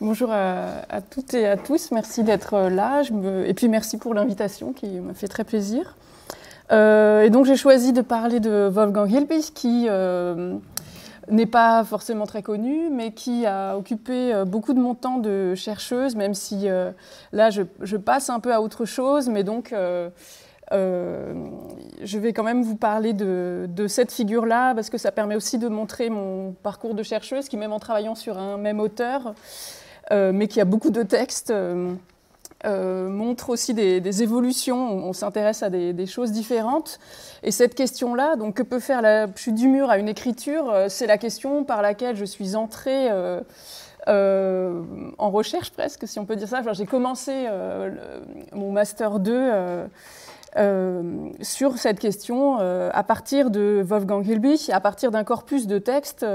Bonjour à, toutes et à tous. Merci d'être euh, là. Et puis merci pour l'invitation qui m'a fait très plaisir. Euh, et donc j'ai choisi de parler de Wolfgang Hilbig qui euh, n'est pas forcément très connu, mais qui a occupé beaucoup de mon temps de chercheuse, même si là je, passe un peu à autre chose, mais donc je vais quand même vous parler de cette figure-là, parce que ça permet aussi de montrer mon parcours de chercheuse, qui même en travaillant sur un même auteur, euh, mais qui a beaucoup de textes. Euh, euh, montre aussi des, évolutions, on, s'intéresse à des, choses différentes. Et cette question-là, donc que peut faire la chute du mur à une écriture, c'est la question par laquelle je suis entrée en recherche presque, si on peut dire ça. j'ai commencé mon master 2 sur cette question à partir de Wolfgang Hilby, à partir d'un corpus de textes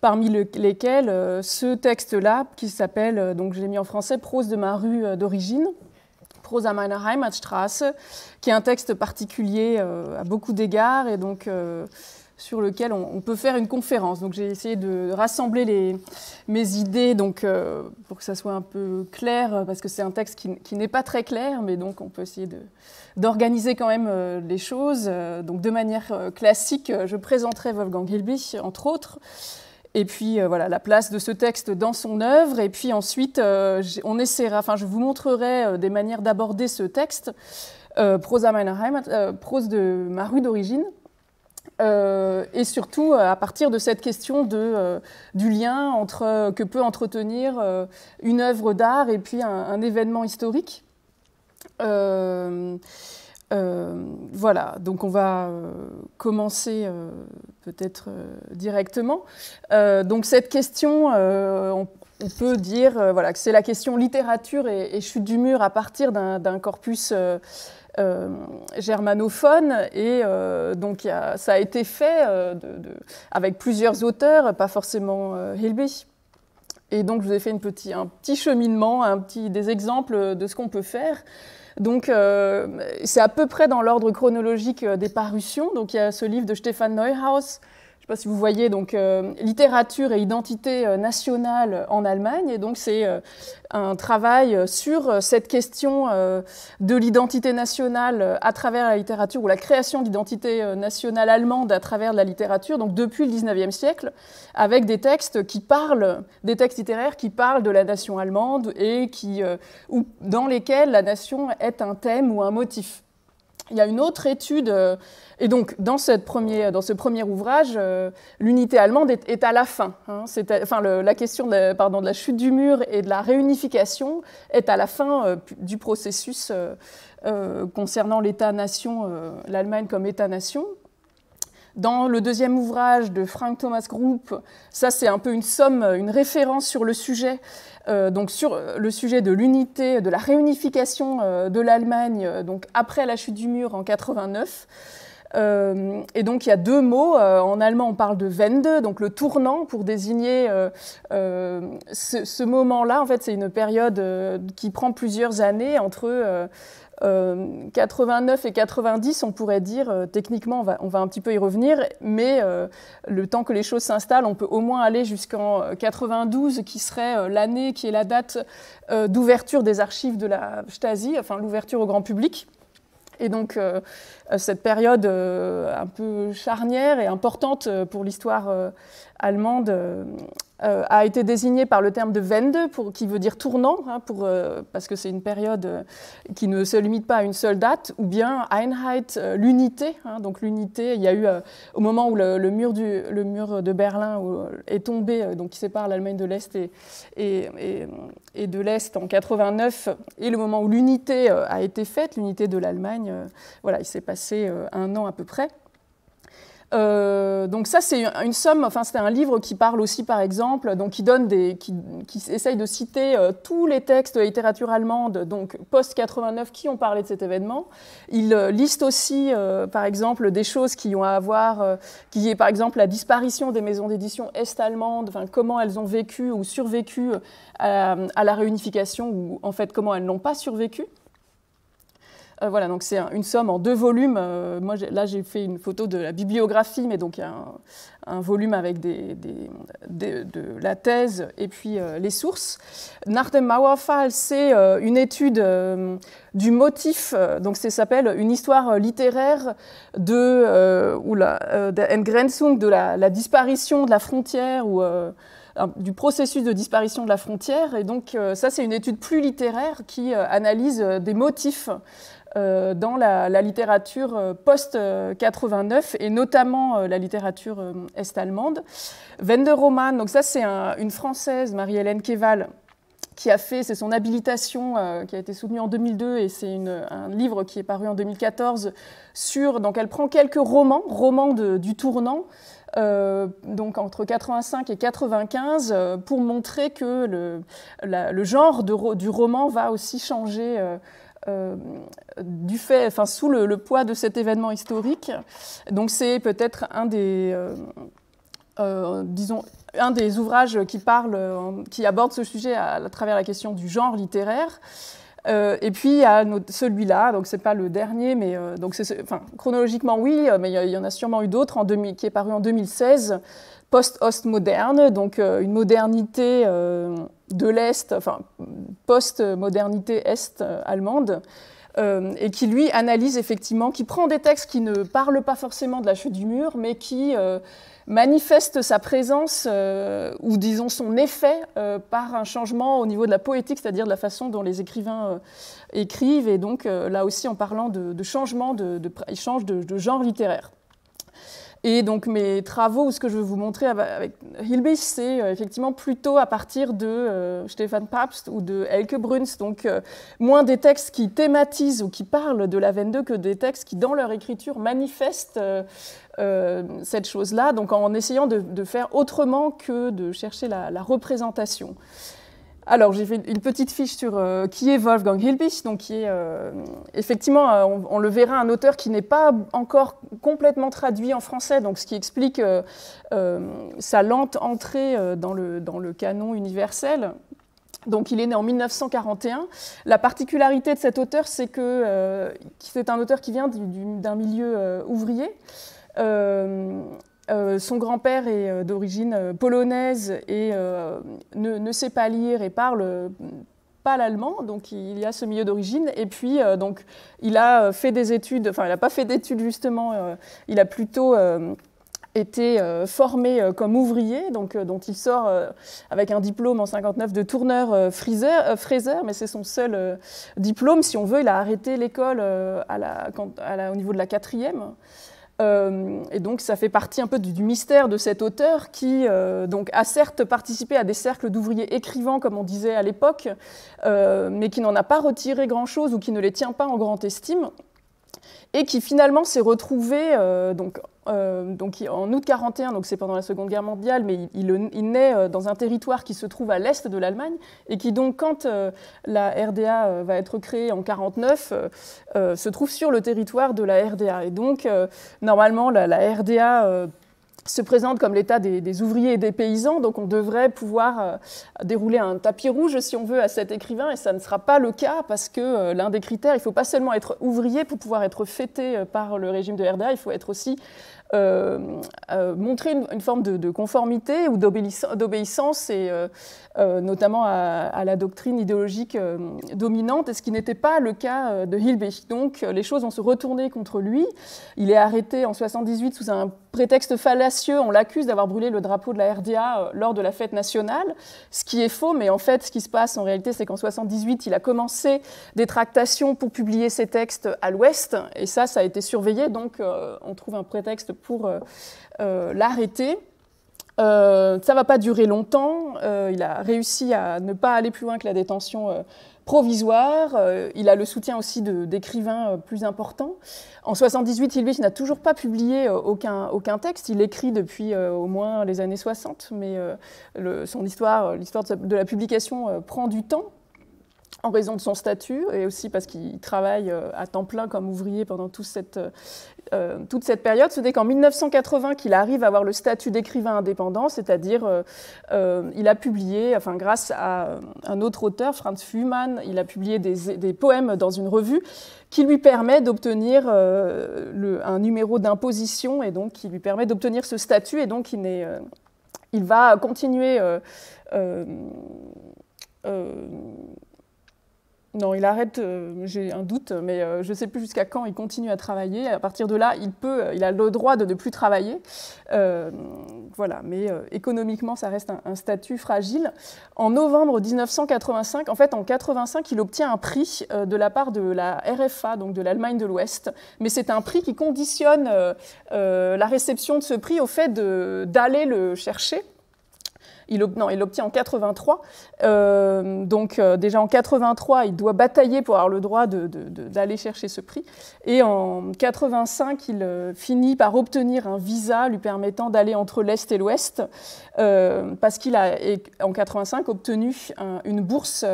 parmi lesquels euh, ce texte-là, qui s'appelle, euh, donc je mis en français, Prose de ma rue euh, d'origine, Prose à meiner Heimatstraße, qui est un texte particulier à beaucoup d'égards et donc sur lequel on, peut faire une conférence. Donc j'ai essayé de rassembler mes idées donc, pour que ça soit un peu clair, parce que c'est un texte qui, n'est pas très clair, mais donc on peut essayer d'organiser quand même les choses. Donc de manière classique, je présenterai Wolfgang Gilby, entre autres. Et puis euh, voilà la place de ce texte dans son œuvre. Et puis ensuite, euh, on essaiera. Enfin, je vous montrerai euh, des manières d'aborder ce texte, prose à prose de ma rue d'origine. et surtout à partir de cette question de, du lien entre, que peut entretenir une œuvre d'art et puis un, événement historique. Euh, voilà, donc on va euh, commencer euh, peut-être directement. donc cette question, on, peut dire voilà, que c'est la question littérature et, chute du mur à partir d'un corpus germanophone. Et donc ça a été fait avec plusieurs auteurs, pas forcément Hilby. Et donc je vous ai fait un petit cheminement, un petit, des exemples de ce qu'on peut faire. Donc euh, c'est à peu près dans l'ordre chronologique euh, des parutions. Donc il y a ce livre de Stefan Neuhaus ne sais pas si vous voyez, donc euh, littérature et identité euh, nationale euh, en Allemagne. Et donc c'est un travail sur cette question de l'identité nationale à travers la littérature ou la création d'identité nationale allemande à travers la littérature, donc depuis le 19e siècle, avec des textes qui parlent, des textes littéraires qui parlent de la nation allemande et qui, ou dans lesquels la nation est un thème ou un motif. Il y a une autre étude, euh, et donc dans, cette premier, dans ce premier ouvrage, euh, l'unité allemande est, à la fin. Hein. enfin, la question de, pardon, de la chute du mur et de la réunification est à la fin euh, du processus concernant l'État-nation, l'Allemagne comme État-nation. Dans le deuxième ouvrage de Frank Thomas Group, ça c'est un peu une somme, une référence sur le sujet. Euh, donc sur euh, le sujet de l'unité, de la réunification euh, de l'Allemagne, donc après la chute du mur en 89. et donc il y a deux mots en allemand, on parle de Wende, donc le tournant pour désigner ce, ce moment-là. En fait, c'est une période qui prend plusieurs années entre 89 euh, et 90, on pourrait dire, euh, techniquement, on va, un petit peu y revenir, mais euh, le temps que les choses s'installent, on peut au moins aller jusqu'en 92, qui serait l'année, qui est la date d'ouverture des archives de la Stasi, enfin l'ouverture au grand public. Et donc, cette période un peu charnière et importante pour l'histoire allemande euh, a été désigné par le terme de Wende, pour, qui veut dire tournant, hein, pour, euh, parce que c'est une période euh, qui ne se limite pas à une seule date, ou bien Einheit, l'unité. Hein. donc l'unité, il y a eu, au moment où le, mur du, le mur de Berlin est tombé, donc qui sépare l'Allemagne de l'Est et, et, et, de l'Est en 89, et le moment où l'unité a été faite, l'unité de l'Allemagne, voilà, il s'est passé un an à peu près. Euh, donc ça, c'est une somme, enfin c'était un livre qui parle aussi, par exemple, donc qui donne des, essaye de citer euh, tous les textes de la littérature allemande, donc post-89, qui ont parlé de cet événement. Il euh, liste aussi, par exemple, des choses qui ont à avoir, qui est par exemple la disparition des maisons d'édition est-allemandes, comment elles ont vécu ou survécu à la réunification, ou en fait comment elles n'ont pas survécu. Euh, voilà, donc c'est une somme en deux volumes. Euh, moi, là, j'ai fait une photo de la bibliographie, mais donc il y a un, volume avec de la thèse et puis euh, les sources. Nach Mauerfall, c'est une étude du motif, donc ça s'appelle une histoire littéraire de, ou la, de de la, la, disparition de la frontière ou du processus de disparition de la frontière. Et donc ça, c'est une étude plus littéraire qui analyse des motifs euh, dans la, littérature euh, post-89 et notamment euh, la littérature est-allemande. de Roman, donc ça c'est une Française, Marie-Hélène Keval, qui a fait, c'est son habilitation qui a été soutenue en 2002 et c'est un livre qui est paru en 2014 sur, donc elle prend quelques romans, romans du tournant, donc entre 85 et 95, pour montrer que le, genre de, du roman va aussi changer euh, du fait, enfin, sous le, poids de cet événement historique. Donc c'est peut-être un des, euh, euh, disons, un des ouvrages qui parle, qui aborde ce sujet à, travers la question du genre littéraire. et puis il y a celui-là, donc c'est pas le dernier, mais donc enfin, chronologiquement oui, mais il y, y, en a sûrement eu d'autres qui est paru en 2016 post moderne donc euh, une modernité euh, de l'Est, enfin post-modernité est-allemande, euh, et qui lui analyse effectivement, qui prend des textes qui ne parlent pas forcément de la chute du mur, mais qui manifeste sa présence ou disons son effet par un changement au niveau de la poétique, c'est-à-dire de la façon dont les écrivains écrivent, et donc là aussi en parlant de, changement, de, change de, genre littéraire. Et donc mes travaux, ou ce que je veux vous montrer avec Hilbich, c'est euh, effectivement plutôt à partir de stefan euh, Stéphane Pabst ou de Elke Bruns, donc euh, moins des textes qui thématisent ou qui parlent de la veine que des textes qui, dans leur écriture, manifestent cette chose-là, donc en essayant de, faire autrement que de chercher la représentation. Alors, j'ai fait une petite fiche sur euh, qui est Wolfgang Hilbich. Donc, qui est, euh, effectivement, euh, on, le verra, un auteur qui n'est pas encore complètement traduit en français, donc ce qui explique sa lente entrée dans le, dans le canon universel. Donc il est né en 1941. La particularité de cet auteur, c'est que c'est un auteur qui vient d'un milieu ouvrier. Euh, son grand-père est euh, d'origine euh, polonaise et ne, sait pas lire et parle pas l'allemand, donc il y a ce milieu d'origine. Et puis, donc, il a fait des études, enfin, il n'a pas fait d'études justement, il a plutôt été formé comme ouvrier, donc, dont il sort avec un diplôme en 59 de tourneur freezer, Fraser, mais c'est son seul diplôme. Si on veut, il a arrêté l'école à la, au niveau de la quatrième. Euh, et donc ça fait partie un peu du, mystère de cet auteur qui euh, donc a certes participé à des cercles d'ouvriers écrivants comme on disait à l'époque, euh, mais qui n'en a pas retiré grand-chose ou qui ne les tient pas en grande estime et qui finalement s'est retrouvé euh, donc, euh, donc, en août 41, donc c'est pendant la Seconde Guerre mondiale, mais il, il, naît euh, dans un territoire qui se trouve à l'est de l'Allemagne et qui donc quand la RDA va être créée en 49, se trouve sur le territoire de la RDA. Et donc normalement la RDA se présente comme l'État des, ouvriers et des paysans, donc on devrait pouvoir euh, dérouler un tapis rouge, si on veut, à cet écrivain, et ça ne sera pas le cas, parce que euh, l'un des critères, il ne faut pas seulement être ouvrier pour pouvoir être fêté euh, par le régime de RDA, il faut être aussi euh, montrer une, forme de, conformité ou d'obéissance, et notamment à, la doctrine idéologique dominante, et ce qui n'était pas le cas de Hilbe, Donc les choses vont se retourner contre lui. Il est arrêté en 78 sous un Prétexte fallacieux, on l'accuse d'avoir brûlé le drapeau de la RDA euh, lors de la fête nationale, ce qui est faux, mais en fait, ce qui se passe en réalité, c'est qu'en 78, il a commencé des tractations pour publier ses textes à l'Ouest, et ça, ça a été surveillé, donc euh, on trouve un prétexte pour euh, l'arrêter. Ça ça va pas durer longtemps. il a réussi à ne pas aller plus loin que la détention provisoire. Euh, il a le soutien aussi d'écrivains euh, plus importants. En 78, il n'a toujours pas publié euh, aucun, aucun texte. Il écrit depuis au moins les années 60, mais son histoire, l'histoire de, la publication prend du temps en raison de son statut et aussi parce qu'il travaille euh, à temps plein comme ouvrier pendant toute cette, euh, euh, toute cette période. Ce n'est qu'en 1980 qu'il arrive à avoir le statut d'écrivain indépendant, c'est-à-dire il a publié, enfin grâce à un autre auteur, Franz Fuhmann, il a publié des, poèmes dans une revue qui lui permet d'obtenir un numéro d'imposition et donc qui lui permet d'obtenir ce statut et donc il, il va continuer... Non, il arrête, euh, j'ai un doute, mais euh, je ne sais plus jusqu'à quand il continue à travailler. À partir de là, il peut, euh, il a le droit de ne plus travailler. voilà, mais économiquement, ça reste un, statut fragile. En novembre 1985, en fait, en 1985, il obtient un prix de la part de la RFA, donc de l'Allemagne de l'Ouest. Mais c'est un prix qui conditionne la réception de ce prix au fait d'aller le chercher il, non, il l'obtient en 83. Euh, donc euh, déjà en 83, il doit batailler pour avoir le droit d'aller chercher ce prix. Et en 85, il euh, finit par obtenir un visa lui permettant d'aller entre l'Est et l'Ouest, parce qu'il a, en 85, obtenu une bourse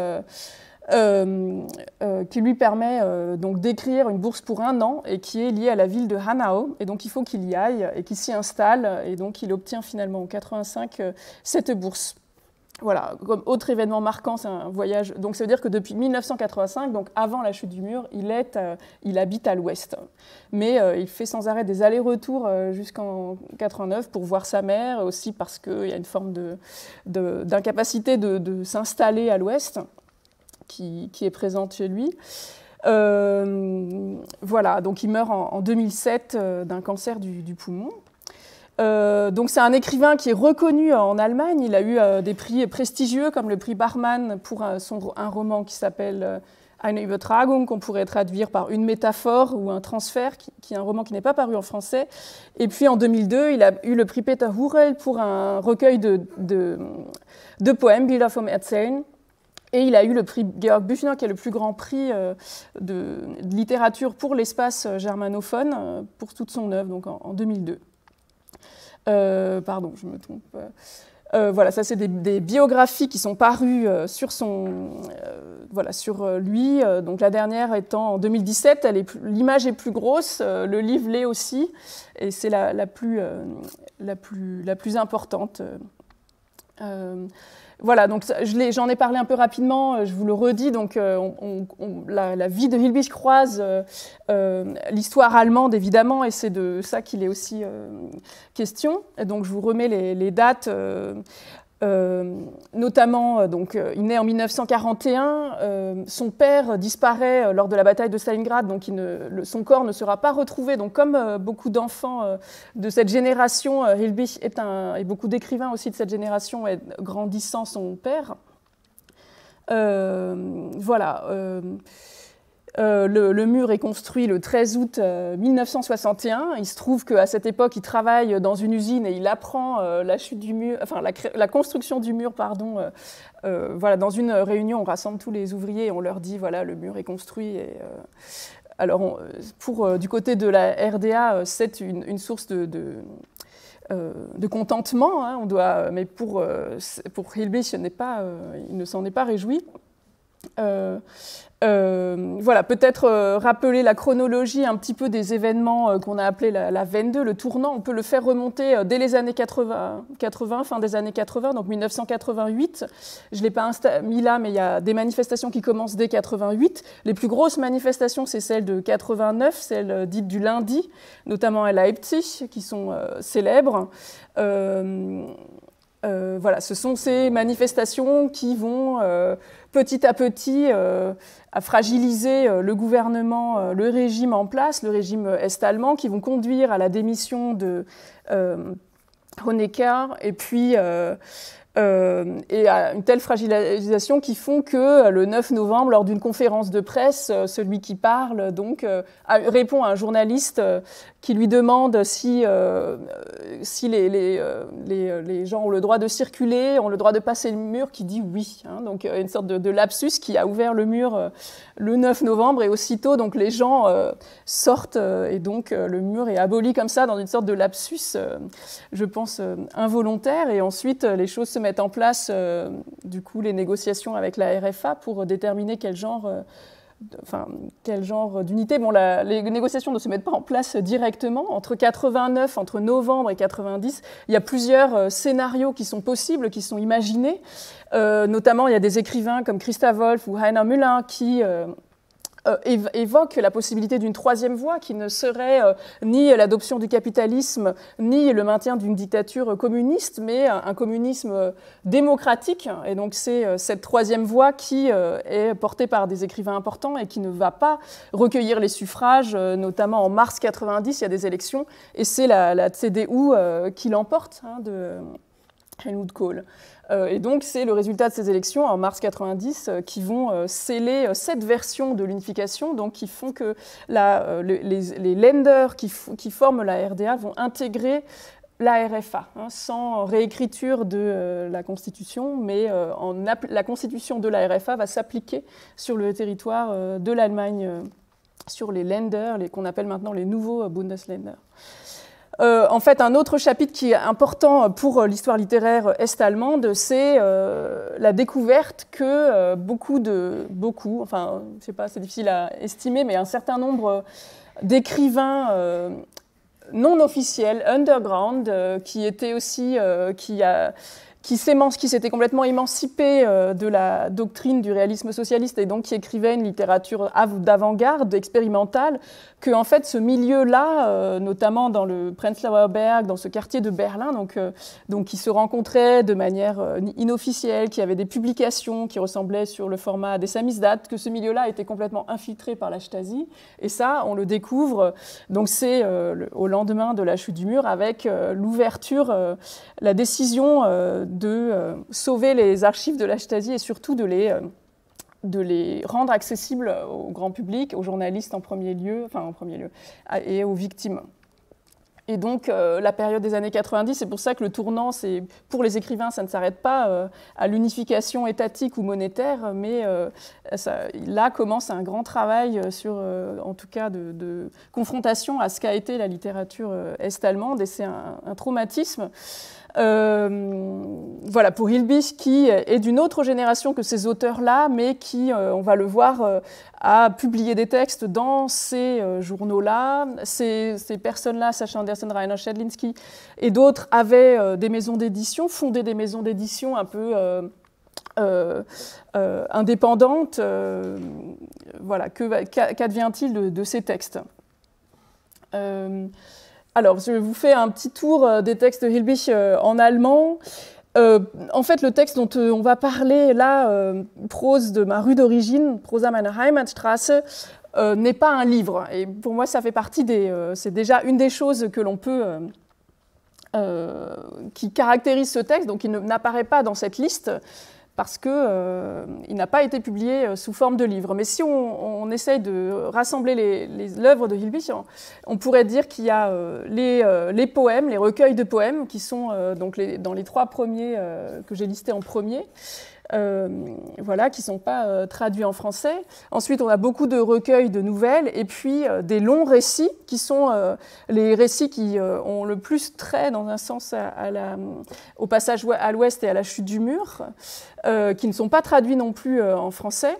euh, euh, qui lui permet euh, donc d'écrire une bourse pour un an et qui est liée à la ville de Hanao. Et donc il faut qu'il y aille et qu'il s'y installe. Et donc il obtient finalement en 85 cette bourse voilà, comme autre événement marquant, c'est un voyage. Donc ça veut dire que depuis 1985, donc avant la chute du mur, il, est, il habite à l'ouest. Mais il fait sans arrêt des allers-retours jusqu'en 89 pour voir sa mère, aussi parce qu'il y a une forme d'incapacité de, de, de s'installer à l'ouest qui, est présente chez lui. Euh, voilà, donc il meurt en, 2007 euh, d'un cancer du, poumon. Euh, donc c'est un écrivain qui est reconnu en Allemagne. Il a eu des prix prestigieux comme le prix Barman pour un, son, un roman qui s'appelle Eine Übertragung, qu'on pourrait traduire par une métaphore ou un transfert, qui, est un roman qui n'est pas paru en français. Et puis en 2002, il a eu le prix Peter Hurel pour un recueil de, de, de poèmes, Bilder vom Erzählen. Et il a eu le prix Georg Büchner, qui est le plus grand prix euh, de, littérature pour l'espace euh, germanophone, euh, pour toute son œuvre, donc en, 2002. pardon, je me trompe. voilà, ça c'est des, biographies qui sont parues sur son, voilà, sur lui. donc la dernière étant en 2017, l'image est, plus grosse, le livre l'est aussi, et c'est la, plus, la plus importante. Voilà, donc j'en ai, parlé un peu rapidement, euh, je vous le redis. Donc, euh, la, vie de Hilbich croise euh, l'histoire allemande, évidemment, et c'est de ça qu'il est aussi question. Et donc, je vous remets les dates. Euh, notamment, euh, donc, euh, il naît en 1941. son père disparaît lors de la bataille de Stalingrad, donc son corps ne sera pas retrouvé. Donc, comme beaucoup d'enfants de cette génération, Hilbich est un, et beaucoup d'écrivains aussi de cette génération, est grandissant son père. voilà. Euh, le, mur est construit le 13 août 1961. Euh, il se trouve qu'à cette époque, il travaille dans une usine et il apprend euh, la chute du mur, la, construction du mur, pardon. voilà, dans une réunion, on rassemble tous les ouvriers et on leur dit voilà, le mur est construit. Et, alors, pour du côté de la RDA, c'est une, source de, de contentement. Hein, on doit, mais pour, il ne s'en est pas réjoui. Euh, euh, voilà, peut-être euh, rappeler la chronologie un petit peu des événements qu'on a appelés la, la 22, le tournant. On peut le faire remonter dès les années 80, 80, fin des années 80, donc 1988. Je ne l'ai pas mis là, mais il y a des manifestations qui commencent dès 88. Les plus grosses manifestations, c'est celles de 89, celles dites du lundi, notamment à Leipzig, qui sont célèbres. voilà, ce sont ces manifestations qui vont petit à petit euh, à fragiliser euh, le gouvernement, euh, le régime en place, le régime est-allemand, qui vont conduire à la démission de Honecker et puis euh, et à une telle fragilisation qui font que euh, le 9 novembre, lors d'une conférence de presse, euh, celui qui parle donc répond à un journaliste qui lui demande si, si les, les, les, gens ont le droit de circuler, ont le droit de passer le mur, qui dit oui. Hein. donc une sorte de, de, lapsus qui a ouvert le mur le 9 novembre et aussitôt donc les gens sortent et donc le mur est aboli comme ça dans une sorte de lapsus, je pense involontaire et ensuite les choses se mettent en place, euh, du coup, les négociations avec la RFA pour déterminer quel genre. Euh, enfin, quel genre d'unité Bon, les négociations ne se mettent pas en place directement. Entre 89, entre novembre et 90, il y a plusieurs euh, scénarios qui sont possibles, qui sont imaginés. notamment, il y a des écrivains comme Christa Wolf ou Heiner Müller qui euh, évoque la possibilité d'une troisième voie qui ne serait euh, ni l'adoption du capitalisme, ni le maintien d'une dictature communiste, mais euh, un communisme démocratique. Et donc c'est cette troisième voie qui est portée par des écrivains importants et qui ne va pas recueillir les suffrages, notamment en mars 90, il y a des élections, et c'est la, CDU qui l'emporte hein, de Call euh, et donc, c'est le résultat de ces élections en mars 90 euh, qui vont euh, sceller cette version de l'unification, donc qui font que la, les, les, lenders qui, qui, forment la RDA vont intégrer la RFA, hein, sans réécriture de la Constitution, mais la Constitution de la RFA va s'appliquer sur le territoire de l'Allemagne, sur les lenders, les, qu'on appelle maintenant les nouveaux Bundesländer. Euh, en fait, un autre chapitre qui est important pour euh, l'histoire littéraire euh, est-allemande, c'est la découverte que beaucoup de, beaucoup, enfin, je sais pas, c'est difficile à estimer, mais un certain nombre d'écrivains non officiels, underground, qui étaient aussi, qui a, qui s'était complètement émancipé de la doctrine du réalisme socialiste et donc qui écrivaient une littérature d'avant-garde, expérimentale, que en fait ce milieu-là, euh, notamment dans le Prenzlauer Berg, dans ce quartier de Berlin, donc, euh, donc qui se rencontrait de manière euh, inofficielle, qui avait des publications qui ressemblaient sur le format des samizdat, que ce milieu-là était complètement infiltré par la Stasi. Et ça, on le découvre. Donc c'est au lendemain de la chute du mur, avec l'ouverture, la décision de sauver les archives de la Stasi et surtout de les de les rendre accessibles au grand public, aux journalistes en premier lieu, enfin en premier lieu, et aux victimes. Et donc euh, la période des années 90, c'est pour ça que le tournant, c'est pour les écrivains, ça ne s'arrête pas euh, à l'unification étatique ou monétaire, mais euh, là commence un grand travail sur, en tout cas, de, confrontation à ce qu'a été la littérature est-allemande, et c'est un traumatisme. Euh, voilà, pour ilbis, qui est d'une autre génération que ces auteurs-là, mais qui, euh, on va le voir, euh, a publié des textes dans ces journaux-là. Ces, personnes-là, Sacha Anderson, Rainer Schedlinski et d'autres, avaient des maisons d'édition, fondaient des maisons d'édition un peu... indépendantes. voilà, qu'advient-il de, ces textes alors, je vous faire un petit tour euh, des textes de Hilbich euh, en allemand. Euh, en fait, le texte dont on va parler là, prose de ma rue d'origine, Prosa meiner Heimatstraße, n'est pas un livre. Et pour moi, ça fait partie des. c'est déjà une des choses que l'on peut. qui caractérise ce texte, donc il n'apparaît pas dans cette liste, parce qu'il euh, n'a pas été publié euh, sous forme de livre. Mais si on, essaye de rassembler l'œuvre les, de Hilbich, on pourrait dire qu'il y a euh, les, les, poèmes, les recueils de poèmes, qui sont donc dans les trois premiers que j'ai listés en premier. Euh, voilà, qui ne sont pas euh, traduits en français. Ensuite, on a beaucoup de recueils de nouvelles et puis euh, des longs récits qui sont les récits qui ont le plus trait, dans un sens, au passage à l'ouest et à la chute du mur, qui ne sont pas traduits non plus en français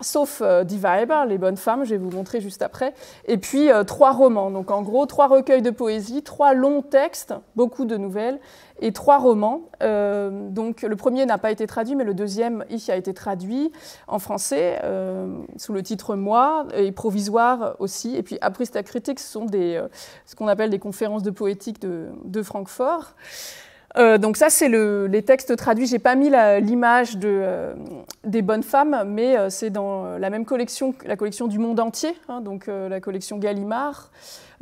sauf Die Les Bonnes Femmes, je vais vous montrer juste après, et puis trois romans. Donc en gros, trois recueils de poésie, trois longs textes, beaucoup de nouvelles, et trois romans. Euh, donc le premier n'a pas été traduit, mais le deuxième ici a été traduit en français euh, sous le titre Moi et provisoire aussi. Et puis ta Critique, ce sont des, euh, ce qu'on appelle des conférences de poétique de, de Francfort. Euh, donc ça, c'est les textes traduits. Je n'ai pas mis l'image euh, des bonnes femmes, mais euh, c'est dans la même collection, la collection du monde entier, hein, donc la collection Gallimard.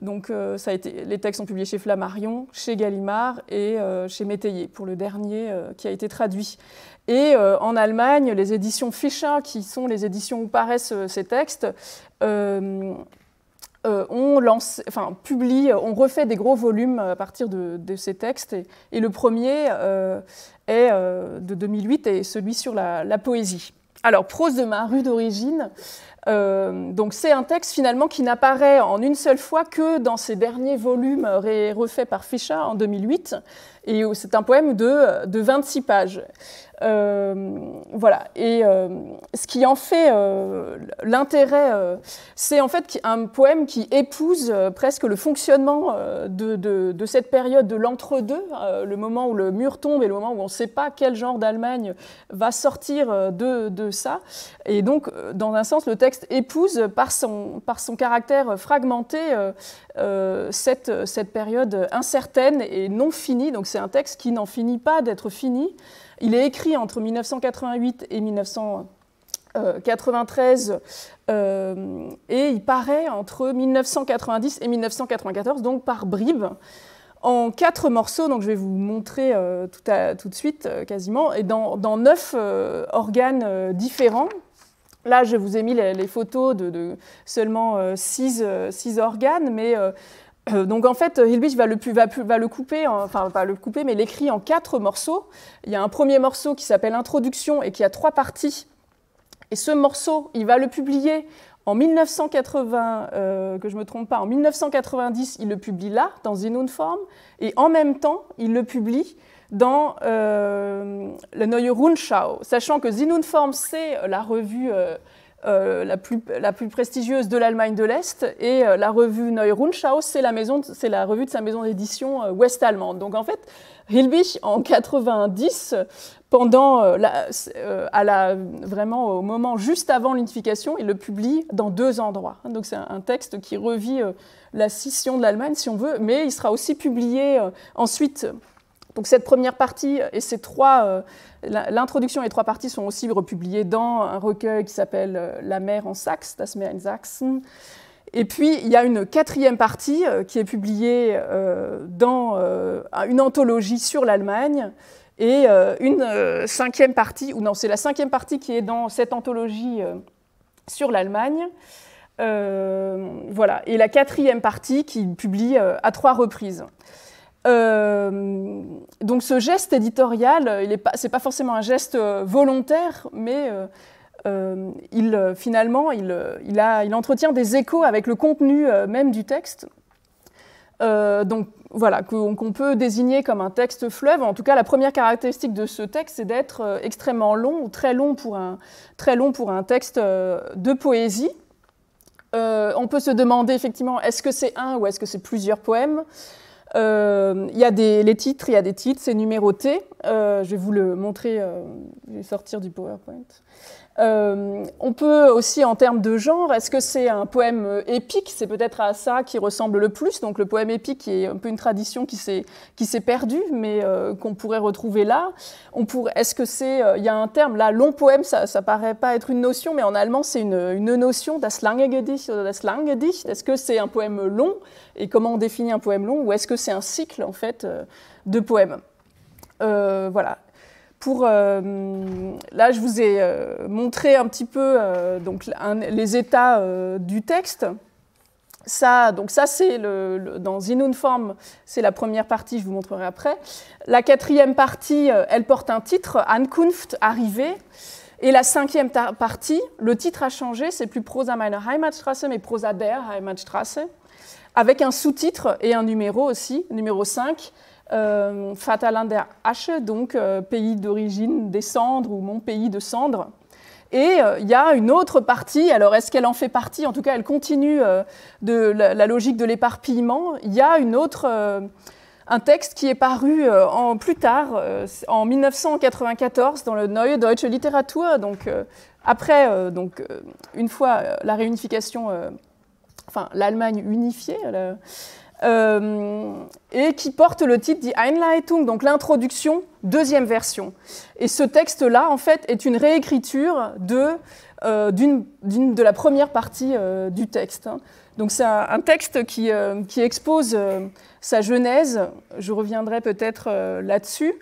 Donc ça a été, les textes sont publiés chez Flammarion, chez Gallimard et chez Métayer pour le dernier qui a été traduit. Et en Allemagne, les éditions Fischer, qui sont les éditions où paraissent ces textes, euh, on, publie, on refait des gros volumes à partir de, ces textes. Et, le premier euh, est euh, de 2008 et celui sur la, poésie. Alors, prose de ma rue d'origine. donc, c'est un texte finalement qui n'apparaît en une seule fois que dans ces derniers volumes refaits par Fischer en 2008. Et c'est un poème de, de 26 pages. Euh, voilà. Et euh, ce qui en fait euh, l'intérêt, c'est en fait un poème qui épouse presque le fonctionnement de, cette période de l'entre-deux, le moment où le mur tombe et le moment où on ne sait pas quel genre d'Allemagne va sortir de, ça. Et donc, dans un sens, le texte épouse par son, par son caractère fragmenté cette, cette période incertaine et non finie. Donc, c'est un texte qui n'en finit pas d'être fini. Il est écrit entre 1988 et 1993 euh, et il paraît entre 1990 et 1994, donc par bribes, en quatre morceaux. Donc je vais vous montrer euh, tout, de suite euh, quasiment, et dans, neuf organes différents. Là, je vous ai mis les, photos de, seulement six, six, organes, mais euh, donc en fait, Hilbich va le, va, le couper, enfin pas le couper, mais l'écrit en quatre morceaux. Il y a un premier morceau qui s'appelle Introduction et qui a trois parties. Et ce morceau, il va le publier en 1980, euh, que je me trompe pas, en 1990, il le publie là, dans Zinunform et en même temps, il le publie dans euh, le Neue Rundschau, sachant que Zinunform, c'est la revue euh, la, plus, prestigieuse de l'Allemagne de l'Est. Et euh, la revue Neue Rundschau, c'est la, maison, c'est la revue de sa maison d'édition euh, ouest-allemande. Donc en fait, Hilbich, en 90, pendant, à la, vraiment au moment juste avant l'unification, il le publie dans deux endroits. Donc c'est un texte qui revit la scission de l'Allemagne, si on veut, mais il sera aussi publié ensuite donc cette première partie et ces trois, euh, l'introduction et les trois parties sont aussi republiées dans un recueil qui s'appelle euh, La mer en Saxe, Das Meer in Sachsen. Et puis il y a une quatrième partie euh, qui est publiée dans une anthologie sur l'Allemagne et une cinquième partie, ou non, c'est la cinquième partie qui est dans cette anthologie sur l'Allemagne. voilà. Et la quatrième partie qui publie à trois reprises. Euh, donc ce geste éditorial, ce n'est pas, pas, forcément un geste euh, volontaire, mais euh, il, finalement, il, il, a, il, entretient des échos avec le contenu même du texte. donc voilà, qu'on peut désigner comme un texte fleuve. En tout cas, la première caractéristique de ce texte, c'est d'être extrêmement long très long pour un, très long pour un texte de poésie. on peut se demander effectivement, est-ce que c'est un ou est-ce que c'est plusieurs poèmes euh, il y a des, titres, il y a des titres, c'est numéroté. Euh, je vais vous le montrer, euh, je vais sortir du PowerPoint. Euh, on peut aussi, en termes de genre, est-ce que c'est un poème euh, épique C'est peut-être à ça qui ressemble le plus. Donc le poème épique est un peu une tradition qui s'est perdue, mais euh, qu'on pourrait retrouver là. On pourrait. est-ce que c'est, il y a un terme là, long poème, ça, ne paraît pas être une notion, mais en allemand c'est une, notion das lange Gedicht das lange Est-ce que c'est un poème long Et comment on définit un poème long Ou est-ce que c'est un cycle en fait de poèmes Voilà pour euh, là je vous ai euh, montré un petit peu euh, donc les états du texte. Ça, donc ça c'est le, dans Zinunform, c'est la première partie, je vous montrerai après. La quatrième partie, elle porte un titre, Ankunft, arrivée. Et la cinquième partie, le titre a changé, c'est plus Prosa meiner Heimatstrasse, mais Prosa der Heimatstrasse avec un sous-titre et un numéro aussi, numéro 5, euh, der Asche, donc euh, pays d'origine des cendres ou mon pays de cendres. Et euh, il y a une autre partie, alors est-ce qu'elle en fait partie En tout cas, elle continue euh, de la, logique de l'éparpillement. Il y a une autre, un texte qui est paru en, plus tard, en 1994, dans le Neue Deutsche Literatur, donc après, donc, une fois la réunification enfin l'Allemagne unifiée, euh, et qui porte le titre Die Einleitung, donc l'introduction, deuxième version. Et ce texte-là, en fait, est une réécriture de, euh, de la première partie euh, du texte. Hein. Donc c'est un, texte qui, qui expose sa genèse, je reviendrai peut-être là-dessus.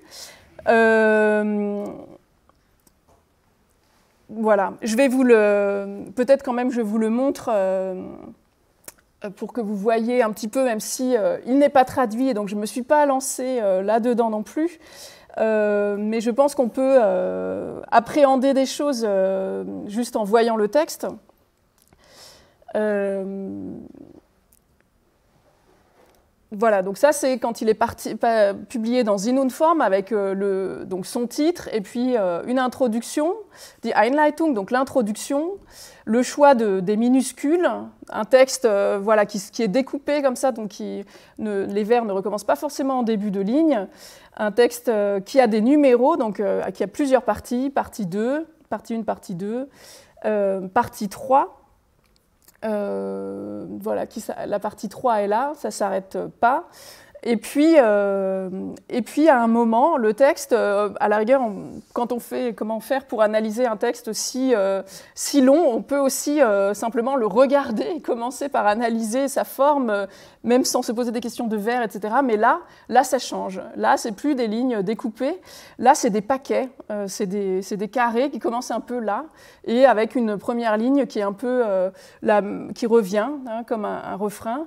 voilà, je vais vous le... Peut-être quand même je vous le montre euh, pour que vous voyez un petit peu, même si euh, il n'est pas traduit, et donc je ne me suis pas lancée euh, là-dedans non plus. mais je pense qu'on peut appréhender des choses juste en voyant le texte. Voilà, donc ça c'est quand il est publié dans Zinunform avec euh, donc son titre et puis euh, une introduction, die Einleitung, donc l'introduction, le choix des minuscules, un texte euh, voilà, qui, est découpé comme ça, donc les vers ne recommencent pas forcément en début de ligne, un texte qui a des numéros, donc qui a plusieurs parties, partie 2, partie 1, partie 2, partie 3, euh, voilà, qui, la partie 3 est là, ça ne s'arrête pas. Et puis, euh, et puis, à un moment, le texte, euh, à la rigueur, quand on fait comment faire pour analyser un texte si, euh, si long, on peut aussi euh, simplement le regarder et commencer par analyser sa forme, même sans se poser des questions de vers, etc. Mais là, là, ça change. Là, c'est plus des lignes découpées. Là, c'est des paquets, c'est des, des, carrés qui commencent un peu là, et avec une première ligne qui est un peu la, qui revient hein, comme un, un refrain.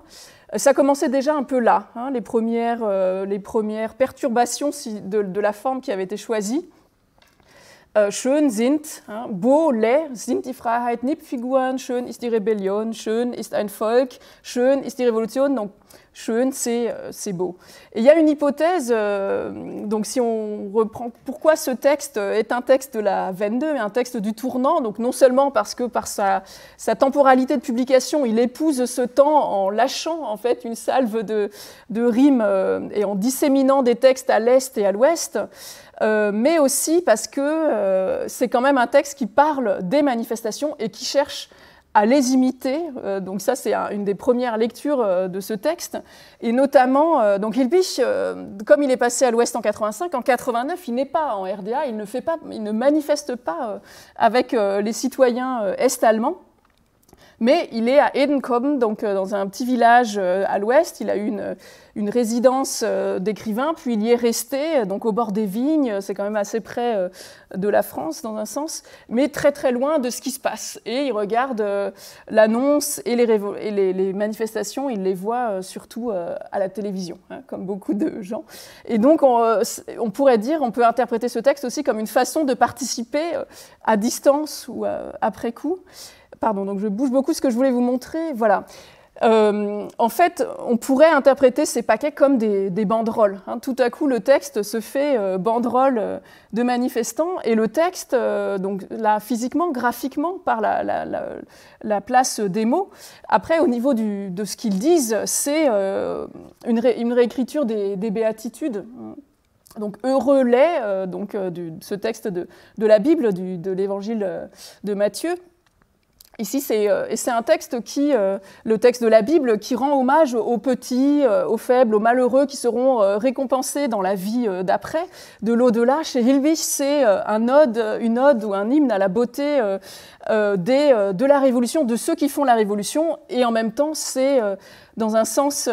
Euh, ça commençait déjà un peu là, hein, euh, les, premières, perturbations de, la forme qui avait été choisie. Euh, schön sind, hein, beau, laid, sind die Freiheit, nicht Figuren, schön ist die Rebellion, schön ist ein Volk, schön ist die Revolution. Schön, euh, c'est beau. Et il y a une hypothèse, euh, donc si on reprend pourquoi ce texte est un texte de la 22 et un texte du tournant, donc non seulement parce que par sa, temporalité de publication, il épouse ce temps en lâchant en fait une salve de, rimes euh, et en disséminant des textes à l'est et à l'ouest, mais aussi parce que c'est quand même un texte qui parle des manifestations et qui cherche à les imiter. Euh, donc ça, c'est une des premières lectures euh, de ce texte. Et notamment, euh, donc Hilbich, comme il est passé à l'Ouest en 85, en 89, il n'est pas en RDA, il ne, fait pas, il ne manifeste pas avec les citoyens est-allemands. Mais il est à Edencombe, donc euh, dans un petit village euh, à l'ouest. Il a eu une, euh, une résidence d'écrivain, puis il y est resté, donc au bord des vignes. C'est quand même assez près de la France, dans un sens, mais très très loin de ce qui se passe. Et il regarde l'annonce et, les, les, manifestations. Il les voit surtout à la télévision, hein, comme beaucoup de gens. Et donc, on, pourrait dire, on peut interpréter ce texte aussi comme une façon de participer à distance ou après coup. Pardon, donc je bouge beaucoup ce que je voulais vous montrer. Voilà. Euh, en fait, on pourrait interpréter ces paquets comme des, banderoles. Hein. Tout à coup, le texte se fait euh, banderole euh, de manifestants et le texte, donc là, physiquement, graphiquement, par la, place des mots. Après, au niveau de ce qu'ils disent, c'est une, réécriture des, béatitudes. Donc heureux l'est, donc ce texte de, la Bible, de l'évangile de Matthieu. Ici, euh, c'est un texte qui, euh, le texte de la Bible, qui rend hommage aux petits, euh, aux faibles, aux malheureux qui seront récompensés dans la vie d'après, de l'au-delà. Chez Hilwich, c'est une ode ou un hymne à la beauté de la Révolution, de ceux qui font la Révolution, et en même temps, c'est dans un sens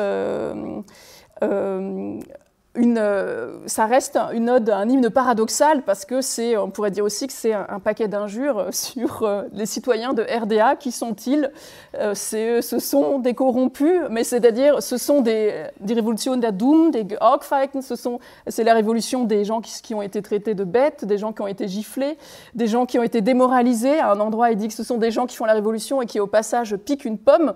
une, euh, ça reste une ode, un hymne paradoxal parce que c'est, on pourrait dire aussi que c'est un, paquet d'injures euh, sur euh, les citoyens de RDA. Qui sont-ils Ce sont des corrompus, mais c'est-à-dire ce sont des, des la Doom, des Georgfeigen, ce sont, c'est la révolution des gens qui, qui, ont été traités de bêtes, des gens qui ont été giflés, des gens qui ont été démoralisés. À un endroit, il dit que ce sont des gens qui font la révolution et qui au passage piquent une pomme.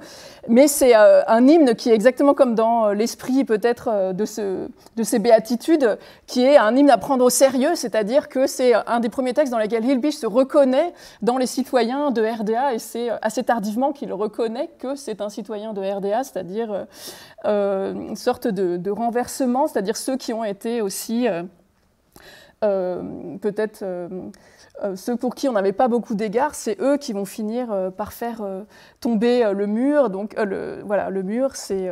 Mais c'est un hymne qui est exactement comme dans l'esprit peut-être de ce de ces béatitudes, qui est un hymne à prendre au sérieux, c'est-à-dire que c'est un des premiers textes dans lesquels Hilbich se reconnaît dans les citoyens de RDA, et c'est euh, assez tardivement qu'il reconnaît que c'est un citoyen de RDA, c'est-à-dire euh, euh, une sorte de, renversement, c'est-à-dire ceux qui ont été aussi peut-être euh, ceux pour qui on n'avait pas beaucoup d'égards, c'est eux qui vont finir euh, par faire euh, tomber le mur. Donc le, voilà, le mur, c'est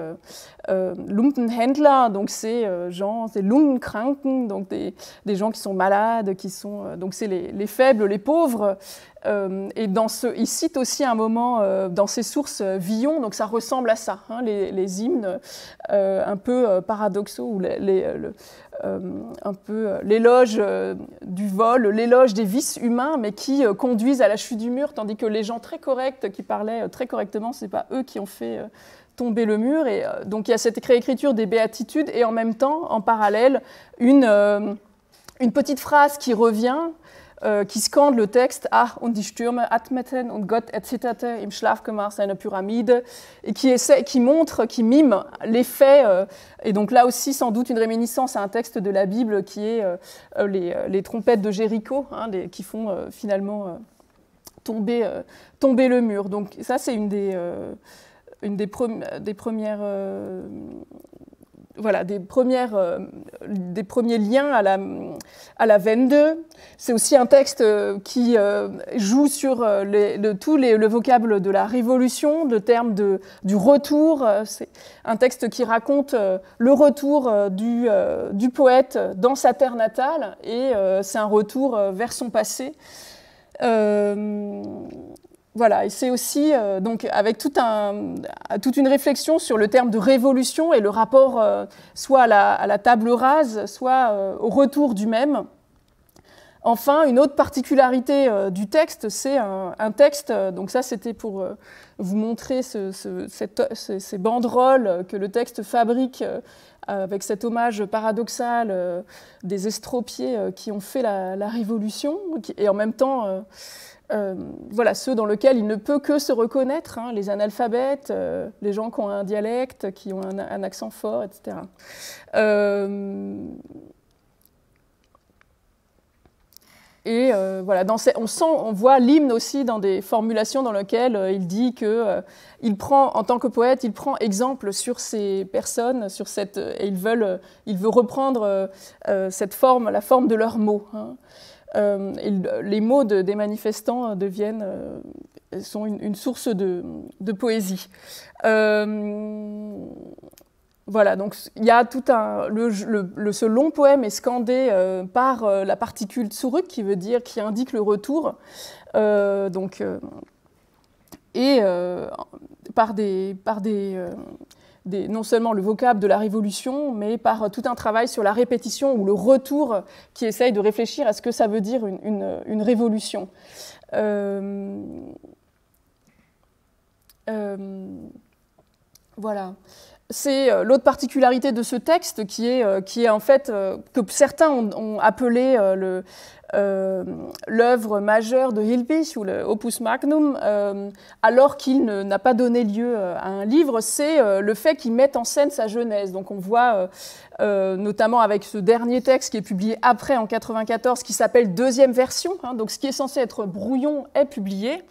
Lumpenhändler, donc c'est gens, c'est donc des, gens qui sont malades, qui sont donc c'est les, faibles, les pauvres. et dans ce, il cite aussi un moment dans ses sources Villon, donc ça ressemble à ça, hein, les, hymnes un peu paradoxaux ou les, le, euh, un peu euh, l'éloge euh, du vol, l'éloge des vices humains, mais qui conduisent à la chute du mur, tandis que les gens très corrects, qui parlaient très correctement, ce n'est pas eux qui ont fait tomber le mur. Et donc il y a cette réécriture des béatitudes et en même temps, en parallèle, une, une petite phrase qui revient Äh, qui scande le texte Ah, und die Stürme atmeten und Gott erzitterte im Schlafgemach Pyramide et qui, essaie, qui montre, qui mime l'effet, euh, et donc là aussi sans doute une réminiscence à un texte de la Bible qui est euh, euh, les, les, trompettes de Jéricho, hein, qui font finalement tomber, tomber le mur. Donc ça c'est une des, une des, des premières voilà, des, premières, euh, des premiers liens à la, à la C'est aussi un texte euh, qui euh, joue sur le, tout le vocable de la révolution, le terme de, du retour. C'est un texte qui raconte le retour du, du poète dans sa terre natale et c'est un retour vers son passé voilà, et c'est aussi euh, donc avec toute une réflexion sur le terme de révolution et le rapport euh, soit à la, table rase, soit euh, au retour du même. Enfin, une autre particularité du texte, c'est un, texte, donc ça c'était pour vous montrer ces, banderoles que le texte fabrique avec cet hommage paradoxal des estropiés qui ont fait la, la révolution, et en même temps euh, voilà, ceux dans lesquels il ne peut que se reconnaître, hein, les analphabètes, euh, les gens qui ont un dialecte, qui ont un, accent fort, etc. Et euh, voilà, on sent, on voit l'hymne aussi dans des formulations dans lesquelles il dit que il prend, en tant que poète, il prend exemple sur ces personnes, sur cette, et ils veulent, il veut reprendre cette forme, la forme de leurs mots. Hein. Euh, les mots des manifestants euh, deviennent euh, sont une, source de, poésie. voilà, donc il y a tout un. le, ce long poème est scandé par la particule tsuruk, qui veut dire, qui indique le retour. donc, et par des, par des, non seulement le vocable de la révolution, mais par euh, tout un travail sur la répétition ou le retour qui essaye de réfléchir à ce que ça veut dire une, révolution. Euh, euh, voilà. C'est l'autre particularité de ce texte qui est, qui est en fait que certains ont appelé le, euh, l'œuvre majeure de Hilbich ou le Opus Magnum, euh, alors qu'il n'a pas donné lieu euh, à un livre, c'est le fait qu'il mette en scène sa jeunesse. Donc on voit notamment avec ce dernier texte qui est publié après en 94, qui s'appelle Deuxième version, hein, donc ce qui est censé être brouillon est publié.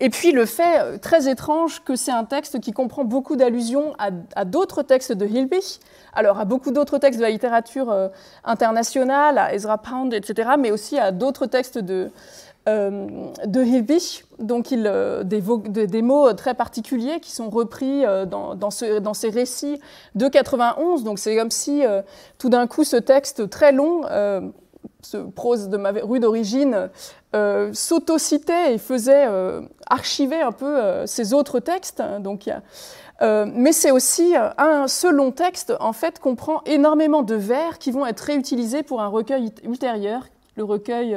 Et puis le fait très étrange que c'est un texte qui comprend beaucoup d'allusions à, à d'autres textes de Hilbich alors à beaucoup d'autres textes de la littérature euh, internationale, à Ezra Pound, etc., mais aussi à d'autres textes de, euh, de donc il, euh, des, mots euh, très particuliers qui sont repris dans, ce, dans, ces récits de 91. Donc c'est comme si tout d'un coup ce texte très long ce prose de ma rue d'origine, euh, s'autocitait et faisait euh, archiver un peu ces euh, autres textes. donc, euh, mais c'est aussi un, ce long texte, en fait, comprend énormément de vers qui vont être réutilisés pour un recueil ultérieur, le recueil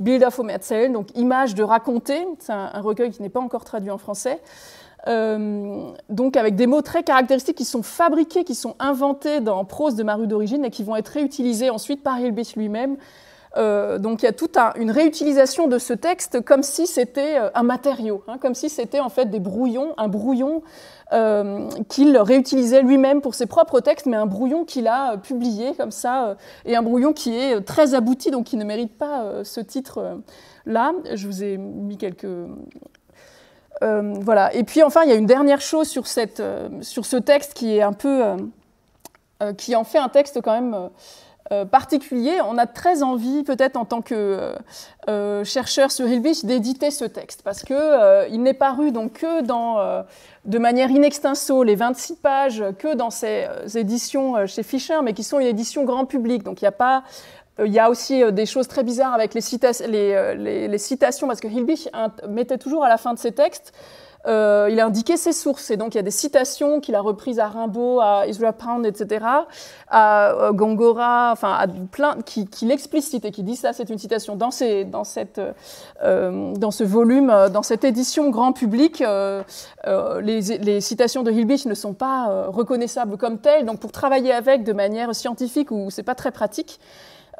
Bilder vom Erzählen, donc image de raconter. C'est un, recueil qui n'est pas encore traduit en français. Euh, donc avec des mots très caractéristiques qui sont fabriqués, qui sont inventés dans prose de Maru d'origine et qui vont être réutilisés ensuite par Hilbich lui-même. Euh, donc il y a toute une réutilisation de ce texte comme si c'était euh, un matériau, hein, comme si c'était en fait des brouillons, un brouillon qu'il réutilisait lui-même pour ses propres textes, mais un brouillon qu'il a publié comme ça, et un brouillon qui est très abouti, donc qui ne mérite pas ce titre là. Je vous ai mis quelques euh, voilà. Et puis enfin, il y a une dernière chose sur, cette, euh, sur ce texte qui est un peu, euh, qui en fait un texte quand même particulier. On a très envie, peut-être en tant que chercheur sur Hilbich, d'éditer ce texte parce que il n'est paru donc que dans, de manière inextinso, les 26 pages que dans ces éditions chez Fischer, mais qui sont une édition grand public. Donc il n'y a pas il y a aussi euh, des choses très bizarres avec les, euh, citations, parce que Hilbich mettait toujours à la fin de ses textes, euh, il a indiqué ses sources. Et donc, il y a des citations qu'il a reprises à Rimbaud, à Israel Pound, etc., à Gongora, enfin, à plein, qui, qui et qui disent ça, c'est une citation dans, ces, dans, cette, dans ce volume, dans cette édition grand public. les, citations de Hilbich ne sont pas reconnaissables comme telles. Donc, pour travailler avec de manière scientifique où c'est pas très pratique,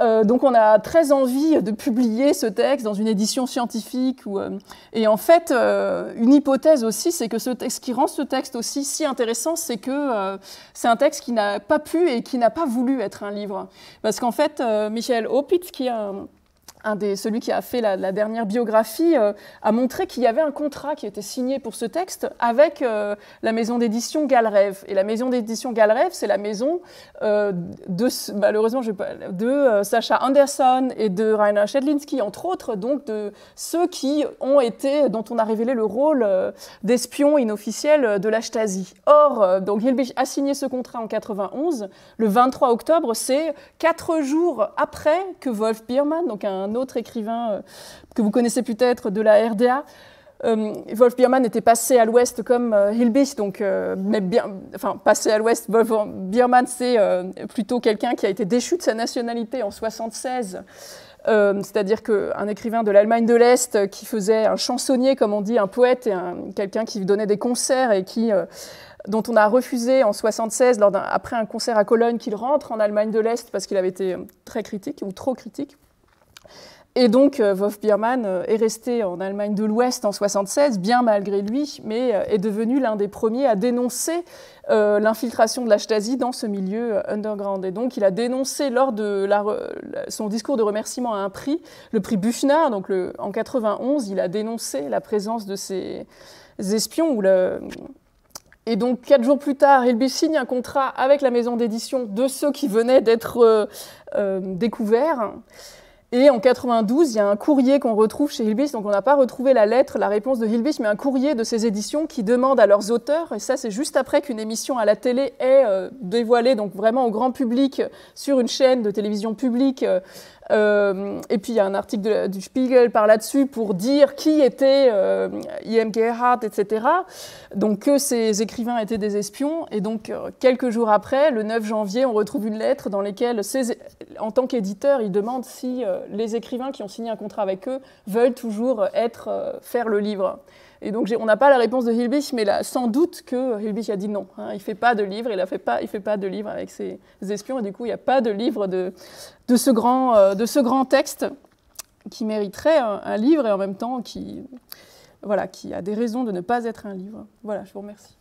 euh, donc on a très envie de publier ce texte dans une édition scientifique. Euh, et en fait, euh, une hypothèse aussi, c'est que ce, texte, qui rend ce texte aussi si intéressant, c'est que c'est un texte qui n'a pas pu et qui n'a pas voulu être un livre. Parce qu'en fait, Michel Hopitz, qui a des, celui qui a fait la, dernière biographie, euh, a montré qu'il y avait un contrat qui était signé pour ce texte avec euh, la maison d'édition Galrève. Et la maison d'édition Galrève, c'est la maison euh, de, malheureusement, de Sacha Anderson et de Rainer Schedlinski, entre autres, donc de ceux qui ont été, dont on a révélé le rôle d'espion inofficiel de la Stasi. Or, donc Hilbich a signé ce contrat en 91. Le 23 octobre, c'est quatre jours après que Wolf Biermann, donc un un autre écrivain euh, que vous connaissez peut-être de la RDA. Euh, Wolf Biermann était passé à l'ouest comme euh, donc euh, mais bien, enfin passé à l'ouest. Wolf Biermann, c'est plutôt quelqu'un qui a été déchu de sa nationalité en 76. C'est-à-dire qu'un écrivain de l'Allemagne de l'Est qui faisait un chansonnier, comme on dit, un poète et quelqu'un qui donnait des concerts et qui, dont on a refusé en 76, après un concert à Cologne, qu'il rentre en Allemagne de l'Est parce qu'il avait été très critique ou trop critique. Et donc, euh, Wolf Biermann euh, est resté en Allemagne de l'Ouest en 1976, bien malgré lui, mais euh, est devenu l'un des premiers à dénoncer l'infiltration de la Stasi dans ce milieu underground. Et donc, il a dénoncé lors de son discours de remerciement à un prix, le prix Buchner, donc en 1991, il a dénoncé la présence de ces espions et donc, quatre jours plus tard, il signe un contrat avec la maison d'édition de ceux qui venaient d'être découverts. Et en 92, il y a un courrier qu'on retrouve chez Hilbis, donc on n'a pas retrouvé la lettre, la réponse de Hilbis, mais un courrier de ces éditions qui demande à leurs auteurs, et ça c'est juste après qu'une émission à la télé est euh, dévoilée, donc vraiment au grand public, sur une chaîne de télévision publique, euh, euh, et puis il y a un article du Spiegel par là-dessus pour dire qui était euh, IM Gerhardt, etc. Donc que ces écrivains étaient des espions. Et donc euh, quelques jours après, le 9 janvier, on retrouve une lettre dans laquelle, en tant qu'éditeur, il demande si les écrivains qui ont signé un contrat avec eux veulent toujours être, faire le livre. Et donc, on n'a pas la réponse de Hilbich, mais là, sans doute que Hilbich a dit non. Hein. il ne fait pas de livre, il ne fait, pas, fait pas de livre avec ses espions, et du coup, il n'y a pas de livre de, ce grand, euh, de ce grand texte qui mériterait un, livre et en même temps qui, voilà, qui a des raisons de ne pas être un livre. Voilà, je vous remercie.